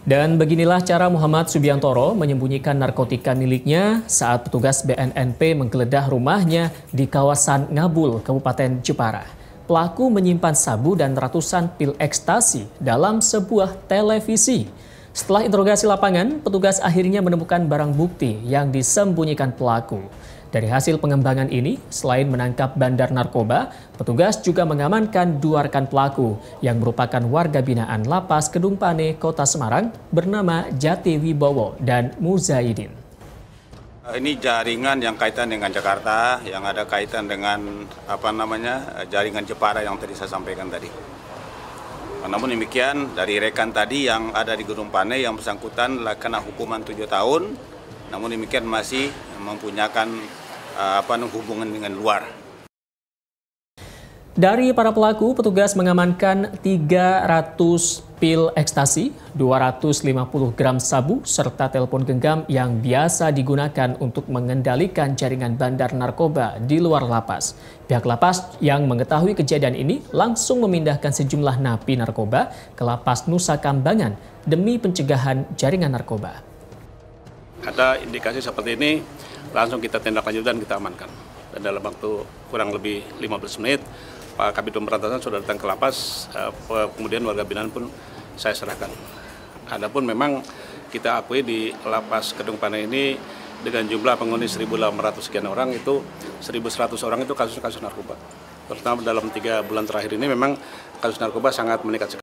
Dan beginilah cara Muhammad Subiantoro menyembunyikan narkotika miliknya saat petugas BNNP menggeledah rumahnya di kawasan Ngabul, Kabupaten Jepara. Pelaku menyimpan sabu dan ratusan pil ekstasi dalam sebuah televisi. Setelah interogasi lapangan, petugas akhirnya menemukan barang bukti yang disembunyikan pelaku. Dari hasil pengembangan ini, selain menangkap bandar narkoba, petugas juga mengamankan dua rekan pelaku yang merupakan warga binaan Lapas Kedung Pane, Kota Semarang bernama Jati Wibowo dan Muzaidin. Eh, ini jaringan yang kaitan dengan Jakarta, yang ada kaitan dengan apa namanya eh, jaringan Jepara yang tadi saya sampaikan tadi. Namun demikian, dari rekan tadi yang ada di Gedung Pane yang bersangkutan kena hukuman tujuh tahun, namun demikian masih mempunyakan Eh, apa hubungan dengan luar. Dari para pelaku, petugas mengamankan 300 pil ekstasi, 250 gram sabu, serta telepon genggam yang biasa digunakan untuk mengendalikan jaringan bandar narkoba di luar lapas. Pihak lapas yang mengetahui kejadian ini langsung memindahkan sejumlah napi narkoba ke lapas Nusa Kambangan demi pencegahan jaringan narkoba ada indikasi seperti ini, langsung kita tindak lanjut dan kita amankan. Dan dalam waktu kurang lebih 15 menit, Pak Kabit Pemberantasan sudah datang ke lapas, eh, kemudian warga binaan pun saya serahkan. Adapun memang kita akui di lapas Kedung Panai ini dengan jumlah penghuni 1.800 sekian orang itu 1.100 orang itu kasus-kasus narkoba. Terutama dalam tiga bulan terakhir ini memang kasus narkoba sangat meningkat sekali.